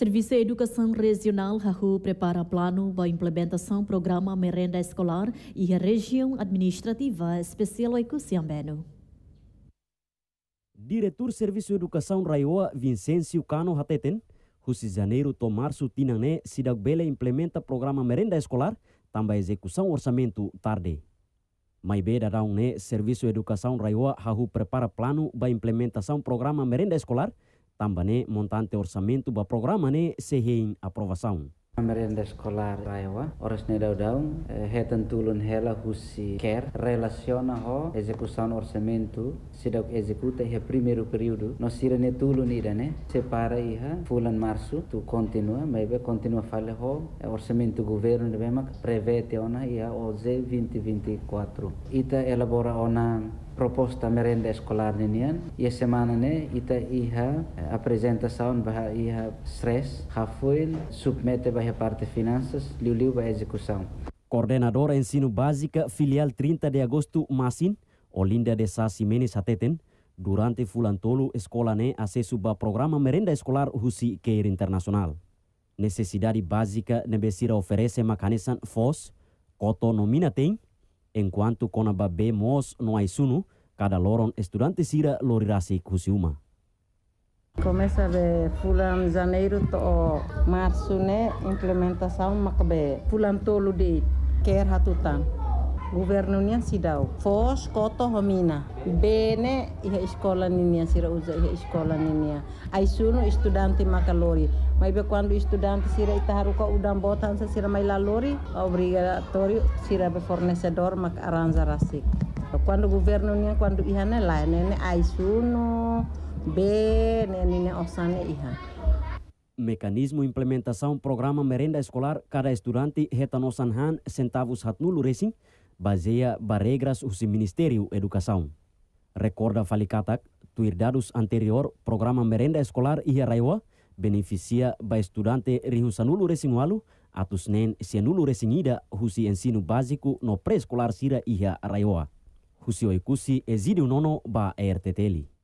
Serviço de Educação Regional RAHU prepara plano para implementação do programa Merenda Escolar e a Região Administrativa Especial Ecossiambeno. Diretor Serviço Educação Raioa Vincêncio Cano Hateten, Rusi Janeiro Tomarço Tinanné Sidagbele implementa programa Merenda Escolar, também execução orçamento tarde. Maibe Darão Serviço Educação Raioa RAHU prepara plano para implementação programa Merenda Escolar, Tambane né? montante orçamento o programa né se sem aprovação. A merenda escolar Raiwa, horas nedaudão, eh, retentulun rela husi quer, relaciona ho execução orçamento, se da executa e primeiro período, nós sira netulun ida, né? Separa iha, fulan março, tu continua, mebe continua fale ho, eh, orçamento governo de bema, prevete ona iha oze 2024. Ita elabora ona proposta merenda escolar e a semana ne né, ita iha eh, apresentação bah iha stress rafuil submete bah parte finanças liu bah execução Coordenadora Ensino Básica Filial 30 de Agosto Masin Olinda de Sá Simenis ateten durante fulantolo escola ne né, acesso suba programa merenda escolar Husi Keir Internacional. Necessidade básica Nebesira oferece macanesan FOS, Coto Nomina tem, enquanto kona babe mos no suno, cada loron estudante sira lorirasi kusiuma. Comeza de fulan janeiro to março né implementação makbe fulam tolu de ker hatutan. guvernurnya sidau fos koto homina bene iha iskola ninia sira uza iha iskola ninia ai suno makalori mai be quando studenti sira itaharuka udang botan sa sira mai lalori obrigatorio sira be fornecedor mak aranza rasik quando guvernurnya quando iha ne la nene ai suno bene nene osane iha mecanismo implementação programa merenda escolar cada estudante retanosan han centavos hatnulu resin baseia barreiras o Ministério Educação. Recorda Falicatak, dados anterior, programa merenda escolar e raiwa, beneficia ba estudante rihusanulo resingualu, atus nen sianulo resinida husi ensino básico no pré-escolar sira iha raiwa. Husi oikusi exidio nono ba ERTTLI.